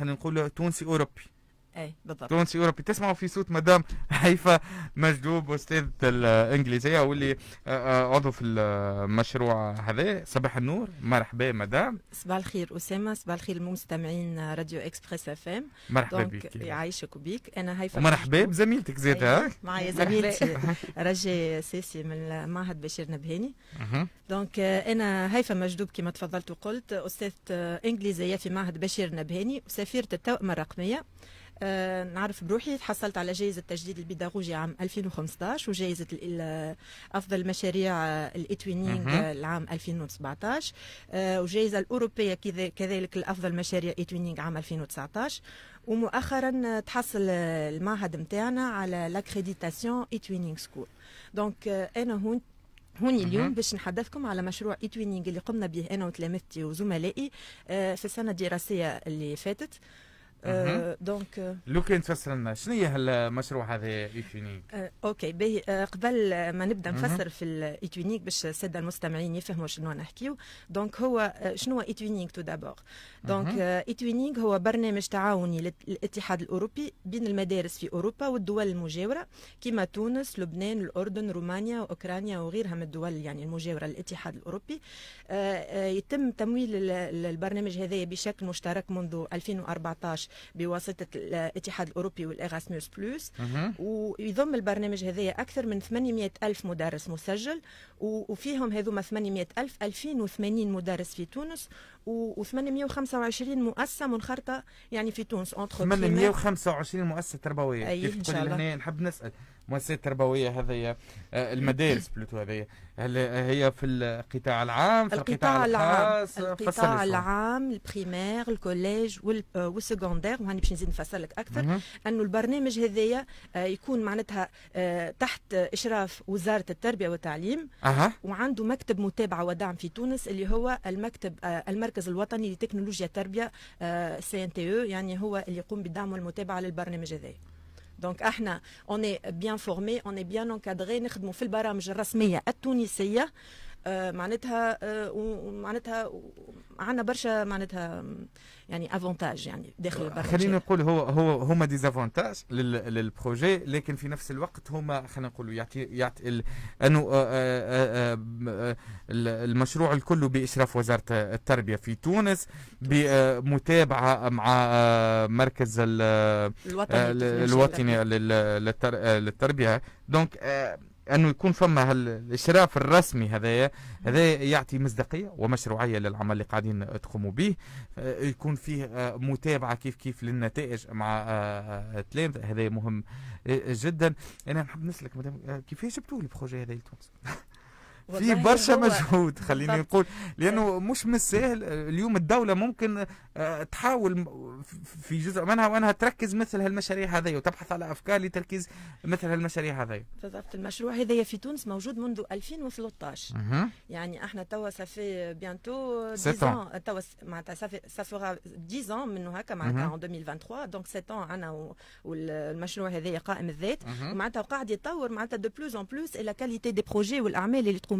خلينا نقول تونسي أوروبي اي بالضبط تونسي اوروبي تسمعوا في صوت مدام حيفا مجدوب استاذ الانجليزيه واللي آه، آه، عضو في المشروع هذا صباح النور مرحبا مدام صباح الخير اسامه صباح الخير المستمعين راديو اكسبريس اف ام مرحبا بك يعيشك بيك انا هيفا مرحبا بزميلتك إيه، زيادة معايا زميلتي رجاء ساسي من معهد بشير نبهاني دونك آه، انا هيفا مجدوب كما تفضلت وقلت استاذ انجليزيه في معهد بشير نبهاني وسفيره التوأمه الرقميه آه، نعرف بروحي تحصلت على جائزة تجديد البيداغوجي عام 2015 وجائزة أفضل مشاريع الإتوينينغ العام 2017 آه، وجائزة الأوروبية كذلك الأفضل مشاريع إتوينينغ عام 2019 ومؤخرا تحصل المعهد نتاعنا على لاكريديتاسيون إتوينينغ سكول دونك آه، أنا هون هوني اليوم باش نحدثكم على مشروع إتوينينغ اللي قمنا به أنا وتلامذتي وزملائي في السنة الدراسية اللي فاتت دونك آه، آه، لو كان تفسر لنا شنو هي المشروع هذا ايتونيك آه، اوكي باهي قبل ما نبدا نفسر في الايتونيك باش الساده المستمعين يفهموا شنو نحكيو دونك هو شنو هو ايتونيك تو دابور دونك ايتونيك هو برنامج تعاوني للاتحاد الاوروبي بين المدارس في اوروبا والدول المجاوره كما تونس لبنان الاردن رومانيا واوكرانيا وغيرها من الدول يعني المجاوره للاتحاد الاوروبي يتم تمويل البرنامج هذا بشكل مشترك منذ 2014 بواسطه الاتحاد الاوروبي والاغاسموس بلوس ويضم البرنامج هذايا اكثر من 800 الف مدرس مسجل وفيهم هذوما 800 الف 2080 مدرس في تونس و825 مؤسسه منخرطه يعني في تونس 825 مؤسسه تربويه أيه كيف تقول هنا نحب نسال المؤسسات التربويه هذيا آه، المدارس بلوتو هذيا هل هي في القطاع العام في القطاع, القطاع الخاص القطاع العام البريمير الكوليج والسكوندير آه، وهاني باش نزيد نفسر لك اكثر انه البرنامج هذايا آه، يكون معناتها تحت اشراف وزاره التربيه والتعليم أه. وعنده مكتب متابعه ودعم في تونس اللي هو المكتب المركز الوطني لتكنولوجيا التربيه سي ان تي او يعني هو اللي يقوم بالدعم والمتابعه للبرنامج هذايا دونك احنا اوني بيان فورمي اوني بيان انكادري نخدموا في البرامج الرسميه التونسيه آه، معناتها آه، ومعناتها عندنا برشا معناتها يعني افونتاج يعني داخل البرمجه خلينا نقول هو هو هما ديزافونتاج للبروجي لكن في نفس الوقت هما خلينا نقولوا يعطي يعطي انه آه، المشروع الكل باشراف وزاره التربيه في تونس بمتابعه مع مركز الوطني الوطني للتربيه دونك انه يكون فما الاشراف الرسمي هذايا هذا يعطي مصداقيه ومشروعيه للعمل اللي قاعدين تقوموا به آه، يكون فيه آه، متابعه كيف كيف للنتائج مع آه، تلامذه هذا مهم جدا انا نحب نسلك مدام كيفاش جبتوا البروجي هذا لتونس في برشا مجهود خليني نقول لانه أيوة. مش من السهل اليوم الدوله ممكن آه، تحاول في جزء منها وانها تركز مثل هالمشاريع هذه وتبحث على افكار لتركيز مثل هالمشاريع هذه بالضبط المشروع هذا في تونس موجود منذ 2013 يعني احنا توا سافي بيانتو 10 توا معناتها سافورا 10 منه هكا معناتها 2023 دونك 7 عندنا والمشروع هذا قائم الذات معناتها وقاعد يتطور معناتها دو بلوز اون بلوس الى كاليتي دي بروجي والاعمال اللي تقوم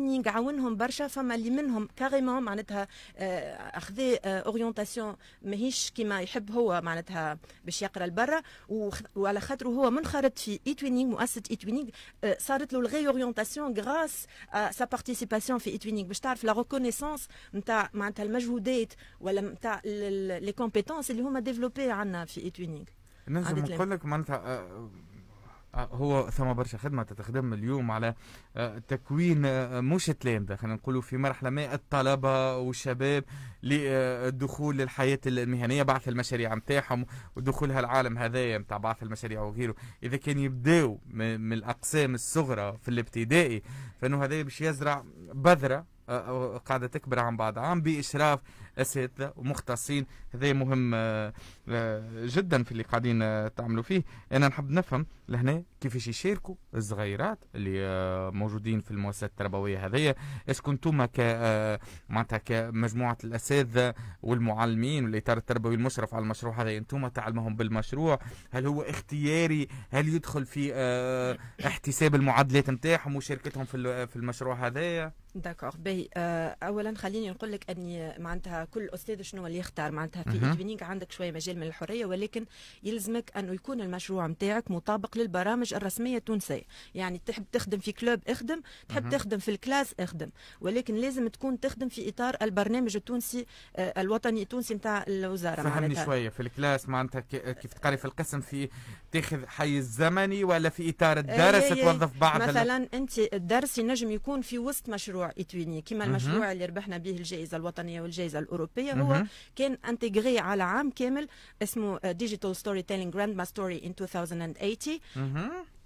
اللي عاونهم برشا فما اللي منهم كاريمون معناتها آه، اخذ اورينتاسيون آه، ماهيش كيما يحب هو معناتها باش يقرا لبرا وعلى خاطر هو منخرط في اي توينينغ مؤسسه اي آه، توينينغ صارت له الغي اورينتاسيون غراس سا بارتيسيباسيون في اي توينينغ باش تعرف لا ريكونيسونس نتاع معناتها المجهودات ولا نتاع لي كومبيتونس اللي هما ديفلوبي عندنا في اي توينينغ نجم نقول لك معناتها هو ثم برشا خدمه تتخدم اليوم على آه، تكوين آه، مش تلامذه خلينا نقولوا في مرحله ما الطلبه والشباب للدخول للحياه المهنيه بعث المشاريع نتاعهم ودخول هالعالم هذايا نتاع بعث المشاريع وغيره اذا كان يبداو من الاقسام الصغرى في الابتدائي فانه هذا باش يزرع بذره آه، قاعده تكبر عن بعد عام باشراف اساتذه ومختصين هذا مهم آه، آه، جدا في اللي قاعدين آه، تعملوا فيه انا نحب نفهم لهنا كيفاش يشاركوا الصغيرات اللي موجودين في المؤسسات التربويه هذيا اسكو انتم ك معناتها كمجموعه الاساتذه والمعلمين والاطار التربوي المشرف على المشروع هذا انتم تعلمهم بالمشروع هل هو اختياري هل يدخل في احتساب المعادلات نتاعهم وشاركتهم في في المشروع هذايا داكوغ باهي اولا خليني نقول لك اني معناتها كل استاذ شنو اللي يختار معناتها في ايفينينغ عندك شويه مجال من الحريه ولكن يلزمك انه يكون المشروع نتاعك مطابق للبرامج الرسميه التونسيه يعني تحب تخدم في كلوب اخدم تحب مه. تخدم في الكلاس اخدم ولكن لازم تكون تخدم في اطار البرنامج التونسي آه، الوطني التونسي نتاع الوزاره فهمني شويه في الكلاس معناتها كيف تقري في القسم في تاخذ حيز زمني ولا في اطار آه، الدرس توظف بعض مثلا انت الدرس ينجم يكون في وسط مشروع اتويني كما المشروع اللي ربحنا به الجائزه الوطنيه والجائزه الاوروبيه هو كان انتغري على عام كامل اسمه ديجيتال ستوري تيلينج جراند ما ستوري ان 2080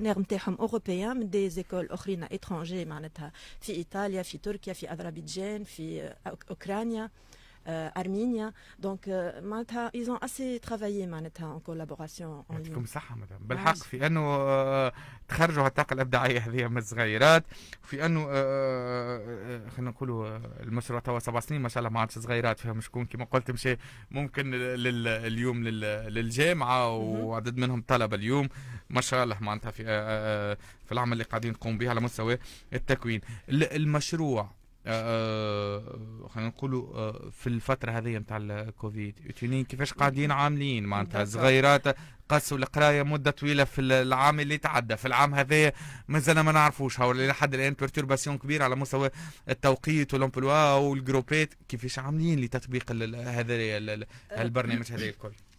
بارتنير نتاعهم اوروبيان من دي زيكول اخرين اترونجي معناتها في ايطاليا في تركيا في اذربيجان في اوكرانيا ارمينيا دونك معناتها ايزون اسي ترافايي معناتها ان كولابوراسيون يعطيكم الصحه مدام بالحق آه. في انه آه، تخرجوا الطاقه الابداعيه هذه من الصغيرات في انه آه، خلينا نقولوا المشروع توا سبع سنين ما شاء الله ما عادش صغيرات فيهم شكون كما قلت مشي ممكن اليوم للجامعه وعدد منهم طلبه اليوم ما شاء الله معناتها في في العمل اللي قاعدين تقوم به على مستوى التكوين المشروع آه، آه، خلينا نقولوا آه، في الفتره هذه نتاع الكوفيد التونيين كيفاش قاعدين عاملين معناتها صغيرات قصوا القرايه مده طويله في العام اللي تعدى في العام هذا مازال ما نعرفوش هو لحد الان بيرتورباسيون كبيره على مستوى التوقيت والامبلوا والجروبات كيفاش عاملين لتطبيق هذا البرنامج هذا الكل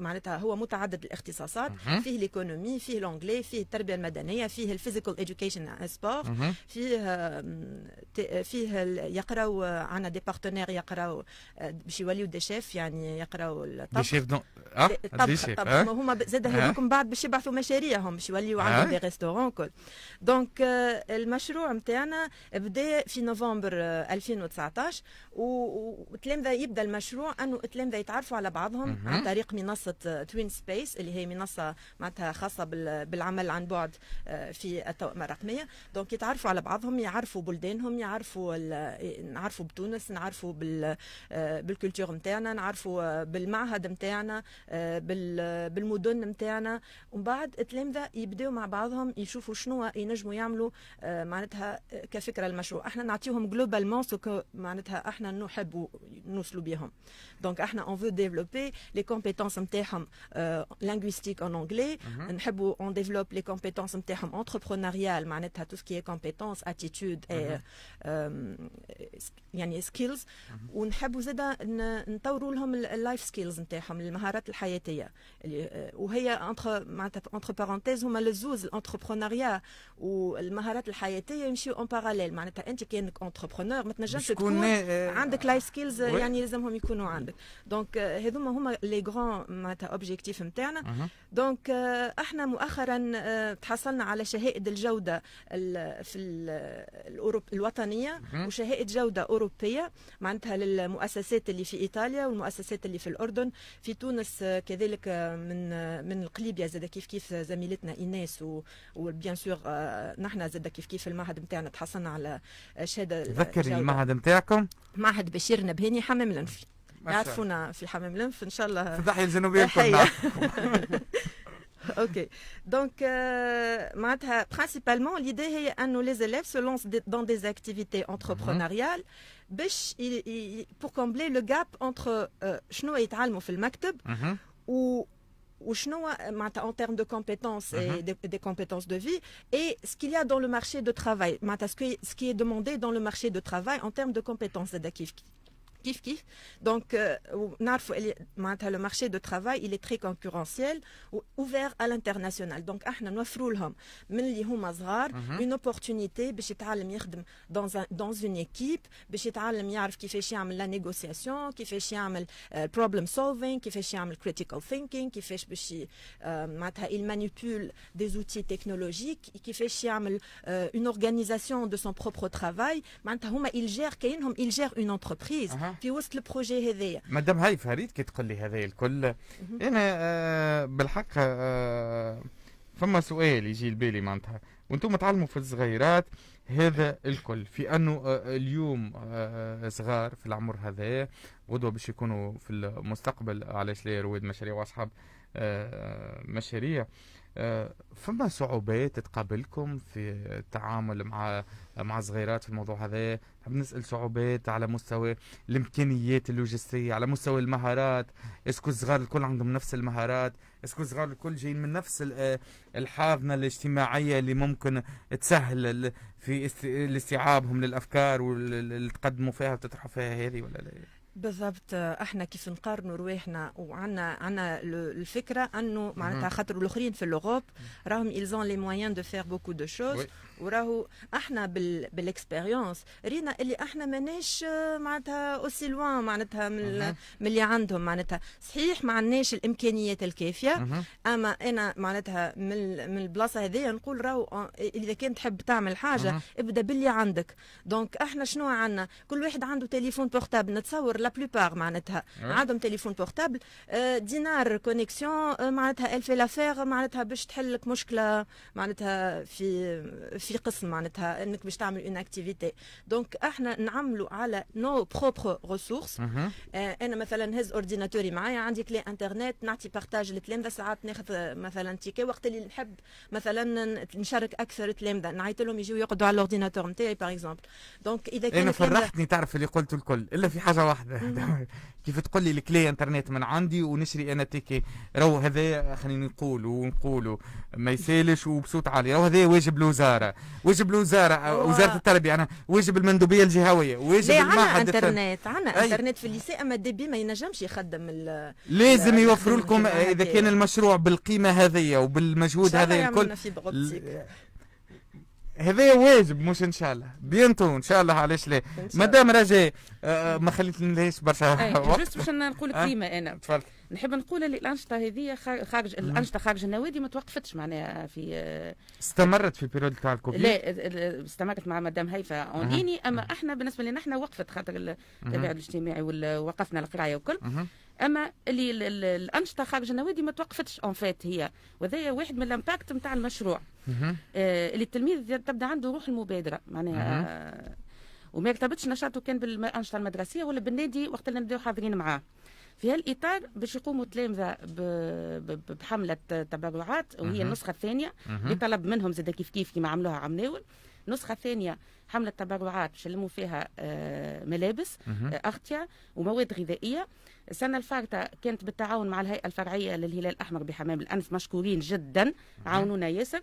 معناتها هو متعدد الاختصاصات فيه ليكونومي فيه لونجلي فيه التربيه المدنيه فيه الفيزيكال اديوكيشن سبور فيه فيه يقراو عندنا دي بارتنير يقراو باش يوليو دي شيف يعني يقراو الطبخ دي شيف دون اه دي شيف آه. هما زاد هذوكم آه. بعد باش يبعثوا مشاريعهم باش يوليو عندهم دي ريستورون كل دونك المشروع نتاعنا بدا في نوفمبر 2019 آه، والتلامذه يبدا المشروع انه التلامذه يتعرفوا على بعضهم عن طريق منصه منصه توين آه، سبيس اللي هي منصه معناتها خاصه بالعمل عن بعد آه، في التوائم الرقميه دونك يتعرفوا على بعضهم يعرفوا بلدانهم يعرفوا نعرفوا بتونس نعرفوا بال آه، بالكولتور نتاعنا نعرفوا بالمعهد نتاعنا بالمدن نتاعنا ومن بعد التلامذه يبداوا مع بعضهم يشوفوا شنو ينجموا يعملوا معناتها كفكره المشروع احنا نعطيهم جلوبالمون معناتها احنا نحبوا نوصلوا بهم دونك احنا اون فو ديفلوبي لي كومبيتونس نتاعنا Euh, linguistique en anglais. Mhm. On développe les compétences entrepreneuriales, tout ce qui est compétences, attitude et mhm. euh, skills. Mhm. on les life skills, les euh, entre parenthèses, ou les en parallèle. On entrepreneur, entrepreneur. life skills, Donc, les grands معناتها اوبجيكتيف نتاعنا دونك احنا مؤخرا آه، تحصلنا على شهائد الجوده في الأوروب الوطنيه وشهائد جوده اوروبيه معناتها للمؤسسات اللي في ايطاليا والمؤسسات اللي في الاردن في تونس آه، كذلك آه، من من القليبيه زاد كيف كيف زميلتنا ايناس وبيان سور نحن زاد كيف كيف المعهد نتاعنا تحصلنا على شهاده ذكري المعهد نتاعكم معهد بشير نبهاني حمام الانفي Ok, donc, euh, principalement, l'idée est que les élèves se lancent dans des activités entrepreneuriales, mhm. pour combler le gap entre ce que dans le ou fil ce en termes de compétences et mhm. des compétences de vie, et ce qu'il y a dans le marché de travail, ce qui est demandé dans le marché de travail en termes de compétences éducatives. Donc, euh, le marché de travail, il est très concurrentiel, ouvert à l'international. Donc, ah, nous offrons hum mhm. une opportunité dans, un, dans une équipe, la négociation, le euh, problem solving, le critical thinking, euh, il manipule des outils technologiques, euh, une organisation de son propre travail. Hum, il gère, hum, il gère une entreprise. Mhm. في وسط البروجي هذايا مدام هاي فريد كي تقول لي هذايا الكل انا آه بالحق آه فما سؤال يجي لبالي معناتها وانتم تعلموا في الصغيرات هذا الكل في انه آه، اليوم آه، صغار في العمر هذا غدوه باش يكونوا في المستقبل علاش لا رواد آه، مشاريع واصحاب مشاريع آه، فما صعوبات تقابلكم في التعامل مع مع صغيرات في الموضوع هذا نحب نسال صعوبات على مستوى الامكانيات اللوجستيه على مستوى المهارات اسكو الصغار الكل عندهم نفس المهارات اسكو الصغار الكل جايين من نفس آه، الحاضنه الاجتماعيه اللي ممكن تسهل في استيعابهم للافكار واللي تقدموا فيها وتطرحوا فيها هذه ولا لا بالضبط احنا كيف نقارنوا رواحنا وعندنا عنا الفكره انه معناتها خاطر الاخرين في الاوروب راهم الزون لي موان دو فير بوكو دو شوز وراهو احنا بال... بالاكسبيريونس رينا اللي احنا ماناش معناتها اوسي لوان معناتها من, من اللي عندهم معناتها صحيح ما عندناش الامكانيات الكافيه اما انا معناتها من من البلاصه هذيا نقول راهو آه، اذا كان تحب تعمل حاجه ابدا باللي عندك دونك احنا شنو عندنا كل واحد عنده تليفون بورتابل نتصور بلوبار معناتها عندهم تليفون بورتابل آه، دينار كونيكسيون آه، معناتها الفي لافير معناتها باش تحل لك مشكله معناتها في في قسم معناتها انك باش تعمل اون اكتيفيتي دونك احنا نعملوا على نو بروبر ريسورس انا مثلا نهز اورديناتوري معايا عندي كلي انترنت نعطي بارتاج للتلامذه ساعات ناخذ آه، مثلا تيكي وقت اللي نحب مثلا نشارك اكثر تلامذه نعيط لهم يجيو يقعدوا على الاورديناتور نتاعي باغ اكزومبل دونك اذا كان انا فرحتني تعرف اللي قلت الكل الا في حاجه واحده كيف تقول لي الكلي انترنت من عندي ونشري انا تيكي رو هذا خلينا نقول ونقولوا ما يسالش وبصوت عالي رو هذا واجب الوزاره واجب الوزاره وزاره التربيه انا واجب المندوبيه الجهويه واجب لا عندنا انترنت عندنا انترنت في الليسي اما ديبي ما ينجمش يخدم ال لازم يوفروا لكم اذا كان المشروع بالقيمه هذه وبالمجهود هذا الكل هذا واجب مش ان شاء الله بينتو ان شاء الله علاش لا مدام رجاء آه، آه، ما خليت لهاش برشا وقت إيه، باش نقول آه، كلمه انا تفضل نحب نقول اللي الانشطه هذه خارج الانشطه خارج النوادي ما توقفتش معناها في استمرت في بيريود تاع الكوفيد لا استمرت مع مدام هيفا اونيني اما احنا بالنسبه لنا احنا وقفت خاطر التباعد الاجتماعي ووقفنا القرايه وكل اما اللي الانشطه خارج النوادي ما توقفتش اون فات هي وهذا واحد من الامباكت نتاع المشروع آه اللي التلميذ تبدا عنده روح المبادره معناها آه وما يرتبطش نشاطه كان بالانشطه المدرسيه ولا بالنادي وقت اللي نبداو حاضرين معاه في هالاطار باش يقوموا التلامذه بحمله تبرعات وهي النسخه الثانيه بطلب منهم زاد كيف كيف كما عملوها عمناول نسخه ثانيه حمله تبرعات شلموا فيها آه، ملابس آه، اغطيه ومواد غذائيه السنه الفارطه كانت بالتعاون مع الهيئه الفرعيه للهلال الاحمر بحمام الانف مشكورين جدا عاونونا ياسر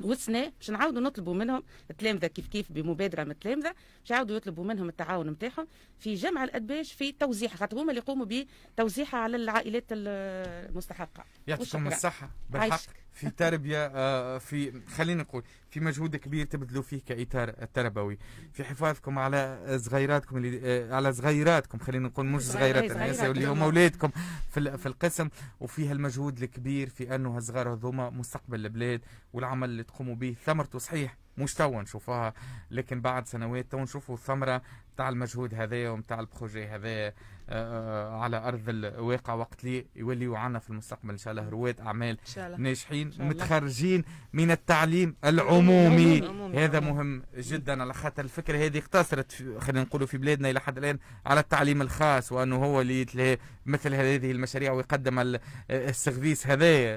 والسنة باش نعاودوا نطلبوا منهم التلامذة كيف كيف بمبادرة من التلامذة باش يعاودوا يطلبوا منهم التعاون نتاعهم في جمع الأدباش في توزيعها خاطر هما اللي يقوموا بتوزيعها على العائلات المستحقة يعطيكم الصحة بالحق في تربيه آه، في خلينا نقول في مجهود كبير تبذلوا فيه كاطار تربوي في حفاظكم على صغيراتكم اللي آه، على صغيراتكم خلينا نقول مش صغيرات الناس اللي هم اولادكم في في القسم وفي هالمجهود الكبير في انه هالصغار هذوما مستقبل البلاد والعمل اللي تقوموا به ثمرته صحيح مش توا نشوفوها لكن بعد سنوات توا نشوفوا الثمره تاع المجهود هذايا ومتاع البروجي هذايا آه، آه، على ارض الواقع وقت لي يوليوا عنا في المستقبل ان شاء الله رواد اعمال ناجحين متخرجين من التعليم العمومي هذا مهم جدا على خاطر الفكره هذه اقتصرت خلينا نقولوا في بلادنا الى حد الان على التعليم الخاص وانه هو اللي يتلهي مثل هذه المشاريع ويقدم السيرفيس هذايا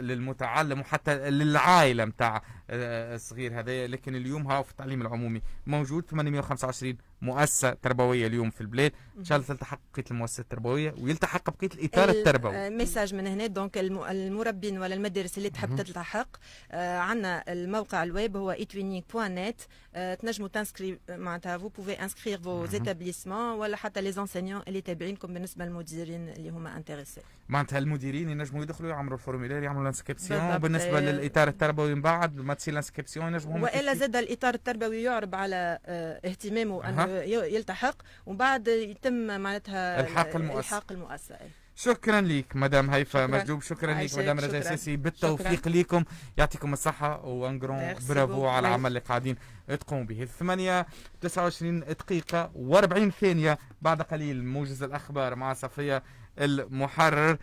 للمتعلم وحتى للعائله نتاع الصغير آه، آه، هذا لكن اليوم ها في التعليم العمومي موجود 825 مؤسسه تربويه اليوم في البلاد ان شاء الله تلتحق بقيه المؤسسه التربويه ويلتحق بقيه الاطار التربوي آه، ميساج من هنا دونك المربين ولا المدارس اللي تحب تلتحق آه عندنا الموقع الويب هو itwinning.net آه تنجموا تنسكري معناتها فو بوفي انسكريغ فو زيتابليسمون ولا حتى لي زونسينيون اللي تابعينكم بالنسبه للمديرين اللي هما انتريسي معناتها المديرين ينجموا يدخلوا يعملوا الفورميلير يعملوا الانسكريبسيون بالنسبه آه، للاطار التربوي من بعد ما تصير الانسكريبسيون ينجموا والا زاد الاطار التربوي يعرب على آه، اهتمامه يلتحق ومن بعد يتم معناتها الحاق المؤسسه الحاق المؤسسه شكرا لك مدام هيفا مجدوب شكرا لك مدام رجاء ساسي بالتوفيق ليكم يعطيكم الصحه وانجرون برافو على العمل اللي قاعدين تقوم به الثمانية 29 دقيقة و40 ثانية بعد قليل موجز الأخبار مع صفية المحرر